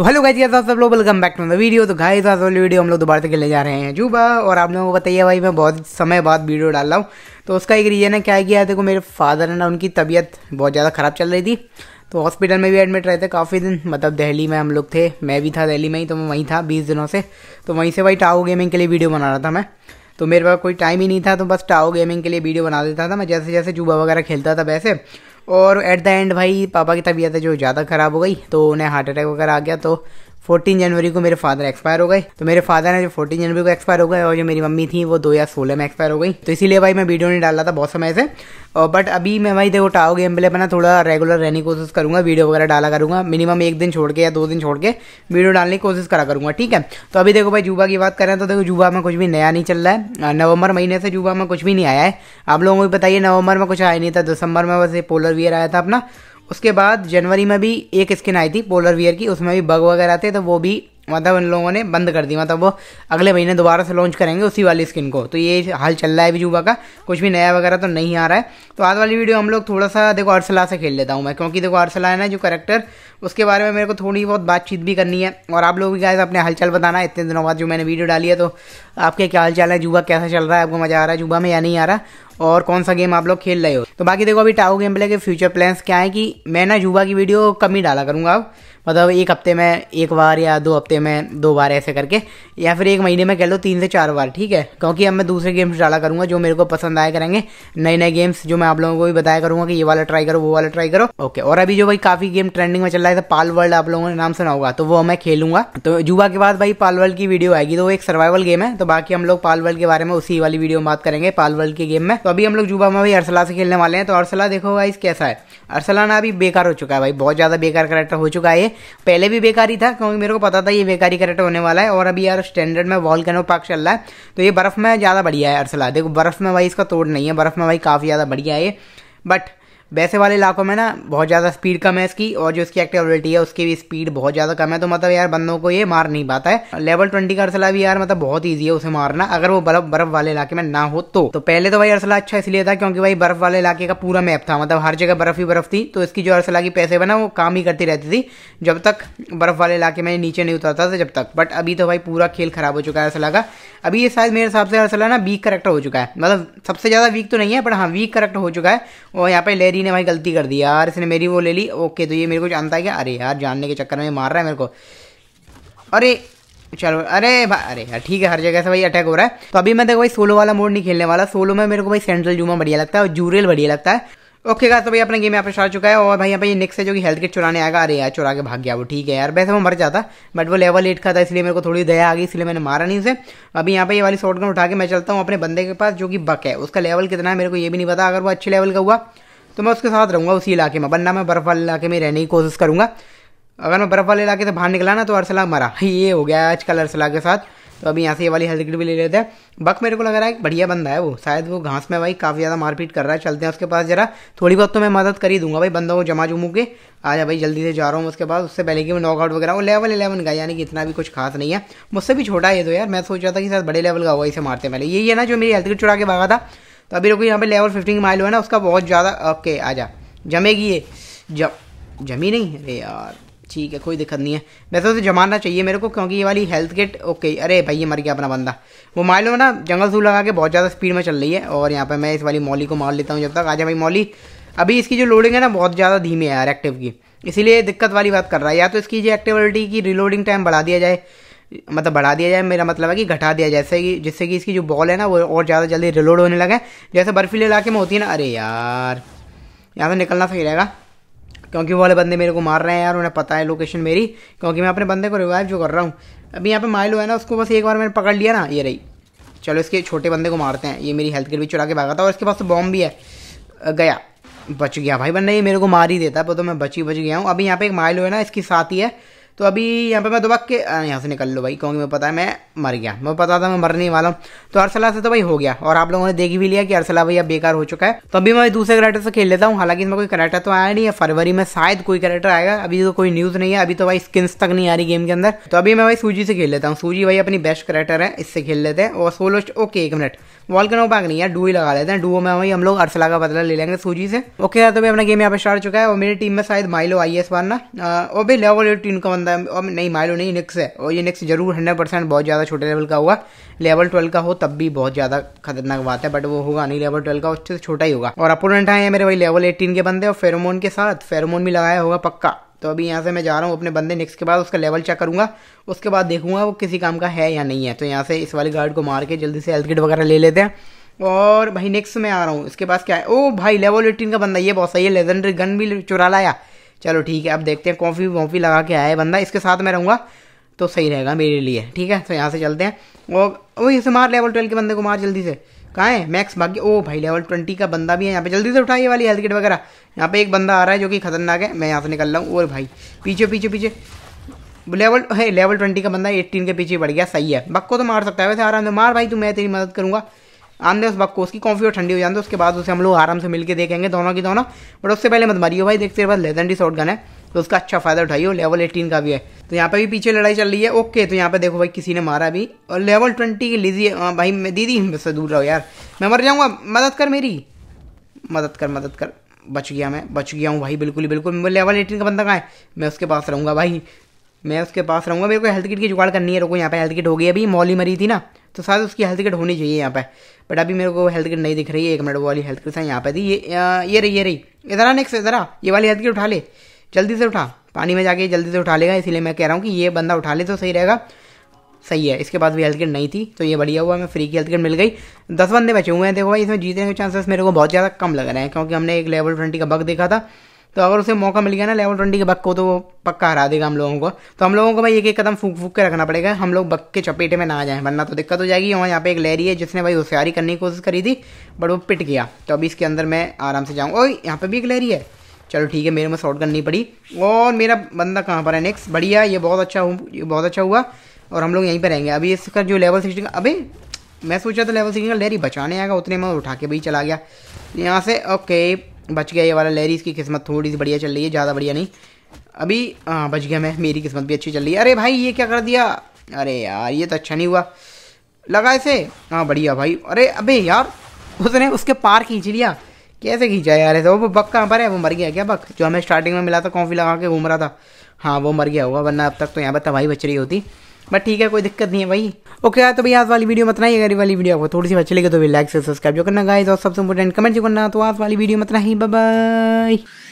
तो hello guys कैसा सब लोग welcome back to the video तो गाइज आज वाली वीडियो हम लोग दोबारा से खेलने जा रहे हैं जूबा और आप लोगों को बताइए भाई मैं बहुत समय बाद वीडियो डाल रहा हूँ तो उसका एक रीज़न है क्या किया देखो मेरे फादर है ना उनकी तबीयत बहुत ज़्यादा ख़राब चल रही थी तो हॉस्पिटल में भी एडमिट रहे थे काफ़ी दिन मतलब दिल्ली में हम लोग थे मैं भी था दिल्ली में ही तो मैं वहीं था बीस दिनों से तो वहीं से भाई टाओ गेमिंग के लिए वीडियो बना रहा था मैं तो मेरे पास कोई टाइम ही नहीं था तो बस टाओ गेमिंग के लिए वीडियो बना देता था मैं जैसे जैसे जूबा वगैरह खेलता था वैसे और एट द एंड भाई पापा की तबीयत है जो ज़्यादा ख़राब हो गई तो उन्हें हार्ट अटैक वगैरह आ गया तो फोर्टीन जनवरी को मेरे फादर एक्सपायर हो गए तो मेरे फादर है जो फोर्टीन जनवरी को एक्सपायर हो गए और जो मेरी मम्मी थी वो दो हजार सोलह में एक्सपायर हो गई तो इसीलिए भाई मैं वीडियो नहीं डाला था बहुत समय से और बट अभी मैं भाई देखो टाओ गेम प्ले अपना थोड़ा रेगुलर रहने की कोशिश करूँगा वीडियो वगैरह डाला करूँगा मिनिमम एक दिन छोड़ के या दो दिन छोड़ के वीडियो डालने की कोशिश करा करूँगा ठीक है तो अभी देखो भाई जुबा की बात करें तो देखो जुबा में कुछ भी नया नहीं चल रहा है नवंबर महीने से जुबा में कुछ भी नहीं आया है आप लोगों को बताइए नवंबर में कुछ आया नहीं था दिसंबर में बस ये पोलर वियर आया था अपना उसके बाद जनवरी में भी एक स्किन आई थी पोलर वियर की उसमें भी बग वगैरह थे तो वो भी मतलब उन लोगों ने बंद कर दी मतलब वो अगले महीने दोबारा से लॉन्च करेंगे उसी वाली स्किन को तो ये हाल चल रहा है अभी जुबा का कुछ भी नया वगैरह तो नहीं आ रहा है तो आज वाली वीडियो हम लोग थोड़ा सा देखो अर्सला से खेल लेता हूँ मैं क्योंकि देखो अर्सला है ना जो करेक्टर उसके बारे में मेरे को थोड़ी बहुत बातचीत भी करनी है और आप लोग भी गाइस अपने हलचल बताना इतने दिनों बाद जो मैंने वीडियो डाली है तो आपके क्या हाल है जुबा कैसा चल रहा है आपको मज़ा आ रहा है जुबा में या नहीं आ रहा और कौन सा गेम आप लोग खेल रहे हो तो बाकी देखो अभी टाओ गेम प्ले के फ्यूचर प्लान्स क्या है कि मैं ना जुबा की वीडियो कम ही डाला करूँगा अब मतलब एक हफ्ते में एक बार या दो हफ्ते में दो बार ऐसे करके या फिर एक महीने में कह लो तीन से चार बार ठीक है क्योंकि अब मैं दूसरे गेम्स डाला करूँगा जो मेरे को पसंद आए करेंगे नए नए गेम्स जो मैं आप लोगों को भी बताया करूँगा कि ये वाला ट्राई करो वो वाला ट्राई करो ओके और अभी जो भाई काफ़ी गेम ट्रेंडिंग में चल रहा है पाल वर्ल्ड आप लोगों ने नाम सुना होगा तो वो मैं खेलूंगा तो जुबा के बाद भाई पाल वर्ल्ड की वीडियो आएगी तो वो एक सर्वाइवल गेम है तो बाकी हम लोग पाल वर्ल्ड के बारे में उसी वाली वीडियो में बात करेंगे पाल वर्ल्ड के गेम में तो तो अभी हम लोग जुबा में भी अरसला से खेलने वाले हैं तो अरसला देखो भाई कैसा है अरसला ना अभी बेकार हो चुका है भाई बहुत ज़्यादा बेकार करेक्टर हो चुका है ये पहले भी बेकार ही था क्योंकि मेरे को पता था ये बेकारी करेक्टर होने वाला है और अभी यार स्टैंडर्ड में वॉल कैनो पार्क चल रहा है तो ये बर्फ़ में ज़्यादा बढ़िया है अरसला देखो बर्फ़ में भाई इसका तोड़ नहीं है बर्फ़ में भाई काफ़ी ज़्यादा बढ़िया है बट वैसे वाले इलाकों में ना बहुत ज़्यादा स्पीड कम है इसकी और जो इसकी एक्टिविटी है उसकी भी स्पीड बहुत ज़्यादा कम है तो मतलब यार बंदों को ये मार नहीं पाता है लेवल ट्वेंटी का अरसला भी यार मतलब बहुत ईजी है उसे मारना अगर वो बर्फ बर्फ वाले इलाके में ना हो तो, तो पहले तो भाई अरसला अच्छा इसलिए था क्योंकि भाई बर्फ वाले इलाके का पूरा मैप था मतलब हर जगह बर्फ ही बर्फ थी तो इसकी जो अरसला की पैसे बना वो काम ही करती रहती थी जब तक बर्फ वाले इलाके में नीचे नहीं उतरता था जब तक बट अभी तो भाई पूरा खेल खराब हो चुका है अरसला का अभी ये शायद मेरे हिसाब से अरसला ना वीक करेक्टर हो चुका है मतलब सबसे ज़्यादा वीक तो नहीं है बट हाँ वीक करेक्टर हो चुका है और यहाँ पे लेरी मेरी ने भाई गलती कर दी यार इसने मेरी वो ले ली ओके तो ये मेरे को जानता है क्या अरे यार जानने के चक्कर में मार रहा है मेरे को अरे चलो अरे भाई अरे यार ठीक है हर जगह से भाई अटैक हो रहा है तो अभी मैं देखो भाई सोलो वाला मोड नहीं खेलने वाला सोलो में मेरे को भाई सेंट्रल जूमा बढ़िया लगता है और जूरियल बढ़िया लगता है ओके गाइस तो भाई अपना गेम यहाँ पर स्टार्ट चुका है और भाई यहाँ पे ये निक्स है जो कि हेल्थ किट चुराने आएगा अरे यार चुरा के भाग गया वो ठीक है यार वैसे वो मर जाता बट वो लेवल एट का था इसलिए मेरे को थोड़ी दया आ गई इसलिए मैंने मारा नहीं उसे अभी यहाँ पे ये वाली शॉर्ट उठा के मैं चलता हूँ अपने बंदे के पास जो कि बक है उसका लेवल कितना है मेरे को ये भी नहीं पता अगर वो अच्छे लेवल का हुआ तो मैं उसके साथ रहूँगा उसी इलाके में वरना मैं बर्फ़ वाले इलाके में रहने की कोशिश करूँगा अगर मैं बर्फ़ वाले इलाके से बाहर निकला ना तो अरसला मरा ये हो गया आजकल अरसला के साथ तो अभी यहाँ से ये वाली हेल्थ किट भी ले लेते हैं बक मेरे को लग रहा है बढ़िया बंदा है वो शायद वो घास में भाई काफ़ी ज़्यादा मारपीट कर रहा है चलते हैं उसके पास जरा थोड़ी बहुत तो मैं मदद कर ही दूंगा भाई बंदा वो जमा जुमू के आ जा भाई जल्दी से जा रहा हूँ उसके पास उससे पहले कि मैं नॉकआउट वगैरह वो लेवल इलेवन का यानी कि इतना भी कुछ खास नहीं है मुझसे भी छोटा है ये तो यार मैं सोच रहा था कि शायद बड़े लेवल का हुआ इसे मारते पहले यही है ना जो मेरी हेल्थ किट चुरा के भागा था तो अभी रुको यहाँ पे लेवल फिफ्टीन की माइल हुआ ना उसका बहुत ज़्यादा ओके आ जा जमेगी ये जम जमी नहीं अरे यार ठीक है कोई दिक्कत नहीं है वैसे तो उसे जमाना चाहिए मेरे को क्योंकि ये वाली हेल्थ किट ओके अरे भाई ये मर गया अपना बंदा वो माइलो ना जंगल सू लगा के बहुत ज़्यादा स्पीड में चल रही है और यहाँ पर मैं इस वाली मॉली को मार लेता हूँ जब तक आजा भाई मॉली अभी इसकी जो लोडिंग है ना बहुत ज़्यादा धीमी है यार एक्टिव की इसीलिए दिक्कत वाली बात कर रहा है या तो इसकी जो एक्टिविटी की रिलोडिंग टाइम बढ़ा दिया जाए मतलब बढ़ा दिया जाए मेरा मतलब है कि घटा दिया जैसे कि जिससे कि इसकी जो बॉल है ना वो और ज़्यादा जल्दी रिलोड होने लगे जैसे बर्फीले इलाके में होती है ना अरे यार यहाँ से निकलना सही रहेगा क्योंकि वो वाले बंदे मेरे को मार रहे हैं यार उन्हें पता है लोकेशन मेरी क्योंकि मैं अपने बंदे को रिवाइव जो कर रहा हूँ अभी यहाँ पे माइलो है ना उसको बस एक बार मैंने पकड़ लिया ना ये रही चलो इसके छोटे बंदे को मारते हैं ये मेरी हेल्थ के भी चुरा के भागा था और इसके पास तो बॉम्ब भी है गया बच गया भाई बंदा ये मेरे को मार ही देता पर तो मैं बची बच गया हूँ अभी यहाँ पे एक माइलो है ना इसकी साथ ही है तो अभी यहाँ पे मैं दुबक के यहाँ से निकल लो भाई क्योंकि मैं पता है मैं मर गया मैं पता था मैं मरने वाला हूँ तो अरसला से तो भाई हो गया और आप लोगों ने देख भी लिया कि अरसला भैया बेकार हो चुका है तो अभी मैं दूसरे करेक्टर से खेल लेता हूँ हालांकि इसमें कोई करेक्टर तो आया नहीं है फरवरी में शायद कोई करेक्टर आएगा अभी तो कोई न्यूज़ नहीं है अभी तो भाई स्किन्स तक नहीं आ रही गेम के अंदर तो अभी मैं भाई सूजी से खेल लेता हूँ सूजी भाई अपनी बेस्ट करेक्टर है इससे खेल लेते हैं और सोलो ओके एक मिनट वॉलकनो पैक नहीं यार डू ही लगा लेते हैं डू में वही हम लोग अरसला का बदला ले लेंगे सूजी से ओके यार तो भी अपना गेम यहाँ पे स्टार्ट चुका है और मेरी टीम में शायद माइलो आई है इस बार ना और भी लेवल एट टीम का बंदा है और नहीं माइलो नहीं निक्स है और ये निक्स जरूर हंड्रेड परसेंट बहुत ज़्यादा छोटे लेवल का हुआ लेवल ट्वेल्व का हो तब भी बहुत ज़्यादा खतरनाक बात है बट वो होगा नहीं लेवल ट्वेल्व का उससे छोटा ही होगा और अपोनेंट आए हैं मेरे वही लेवल एटीन के बंदे और फेरोमोन के साथ फेरोमोन भी लगाया होगा पक्का तो अभी यहाँ से मैं जा रहा हूँ अपने बंदे नेक्स्ट के बाद उसका लेवल चेक करूँगा उसके बाद देखूँगा वो किसी काम का है या नहीं है तो यहाँ से इस वाले गार्ड को मार के जल्दी से हेल्थ किट वगैरह ले लेते हैं और भाई नेक्स्ट में आ रहा हूँ इसके पास क्या है ओ भाई लेवल एटीन का बंदा ये बहुत सही है लेजेंडरी गन भी चुरा लाया चलो ठीक है अब देखते हैं कॉफ़ी वॉफ़ी लगा के आया है बंदा इसके साथ मैं रहूँगा तो सही रहेगा मेरे लिए ठीक है तो यहाँ से चलते हैं और ओ इसे मार लेवल ट्वेल्व के बंदे को मार जल्दी से कहाँ है मैक्स भाग्य ओ भाई लेवल ट्वेंटी का बंदा भी है यहाँ पे जल्दी से उठाइए वाली हेल्थ किट वगैरह यहाँ पे एक बंदा आ रहा है जो कि खतरनाक है मैं यहाँ से निकल रहा हूँ और भाई पीछे पीछे पीछे लेवल है लेवल ट्वेंटी का बंदा एट्टीन के पीछे बढ़ गया सही है बक्को तो मार सकता है वैसे आराम से मार भाई तू मैं तेरी मदद करूँगा आमदे उस बक्को उसकी कॉफी और ठंडी हो जाती है उसके बाद उसे हम लोग आराम से मिलकर देखेंगे दोनों की दोनों बट उससे पहले मत मारियो भाई देखते लेदन डी शॉट गन है तो उसका अच्छा फ़ायदा उठाइए लेवल एटीन का भी है तो यहाँ पे भी पीछे लड़ाई चल रही है ओके तो यहाँ पे देखो भाई किसी ने मारा भी और लेवल ट्वेंटी की लीजिए भाई मैं दीदी मुझसे दूर रहो यार मैं मर जाऊँगा मदद कर मेरी मदद कर मदद कर बच गया मैं बच गया हूँ भाई बिल्कुल ही बिल्कुल लेवल एटीन का बंदा कहाँ है मैं उसके पास रहूँगा भाई मैं उसके पास रहूँगा मेरे को हेल्थ किट की जुगाड़ करनी है रुको यहाँ पे हेल्थ किट हो गई अभी मॉली मरी थी ना तो शायद उसकी हेल्थ किट होनी चाहिए यहाँ पे बट अभी मेरे को हेल्थ किट नहीं दिख रही है एक मिनट वाली हेल्थ किट है यहाँ पे थी ये ये रही ये रही इधर नेक्स्ट इधर ये वाली हेल्थ किट उठा ले जल्दी से उठा पानी में जाके जल्दी से उठा लेगा इसीलिए मैं कह रहा हूँ कि ये बंदा उठा ले तो सही रहेगा सही है इसके पास भी हेल्थ किट नहीं थी तो ये बढ़िया हुआ मैं फ्री की हेल्थ किट मिल गई दस बंदे बचे हुए हैं देखो भाई इसमें जीतने के चांसेस मेरे को बहुत ज़्यादा कम लग रहे हैं क्योंकि हमने एक लेवल ट्वेंटी का बग देखा था तो अगर उसे मौका मिल गया ना लेवल ट्वेंटी के बग को तो वो पक्का हरा देगा हम लोगों को तो हम लोगों को भाई एक एक कदम फूक फूक के रखना पड़ेगा हम लोग बग के चपेटे में ना आ जाएं वरना तो दिक्कत हो जाएगी और यहाँ पे एक लहरी है जिसने भाई होशियारी करने की कोशिश करी थी बट वो पिट गया तो अभी इसके अंदर मैं आराम से जाऊँगा और यहाँ पर भी एक लहरी है चलो ठीक है मेरे में शॉर्ट करनी पड़ी और मेरा बंदा कहाँ पर है नेक्स्ट बढ़िया ये बहुत अच्छा ये बहुत अच्छा हुआ और हम लोग यहीं पर रहेंगे अभी इसका जो लेवल सिक्सटी का अभी मैं सोचा था लेवल सिक्सटी का लहरी बचाने आएगा उतने में उठा के भी चला गया यहाँ से ओके बच गया ये वाला लेरी इसकी किस्मत थोड़ी सी बढ़िया चल रही है ज़्यादा बढ़िया नहीं अभी हाँ बच गया मैं मेरी किस्मत भी अच्छी चल रही है अरे भाई ये क्या कर दिया अरे यार ये तो अच्छा नहीं हुआ लगा इसे हाँ बढ़िया भाई अरे अबे यार उसने उसके पार खींच लिया कैसे खींचा यार ऐसे वो बक कहाँ पर है वो मर गया क्या बक जो हमें स्टार्टिंग में मिला था कॉफी लगा के घूम रहा था हाँ वो मर गया होगा वरना अब तक तो यहाँ पर तबाही बच रही होती बट ठीक है कोई दिक्कत नहीं है भाई ओके यार तो भाई आज वाली वीडियो ना ही अगर वाली वीडियो आपको थोड़ी सी अच्छी लगी तो लाइक से सब्सक्राइब जो करना गाइस और सबसे इंपोर्टेंट कमेंट जो करना तो आज वाली वीडियो ना ही बाय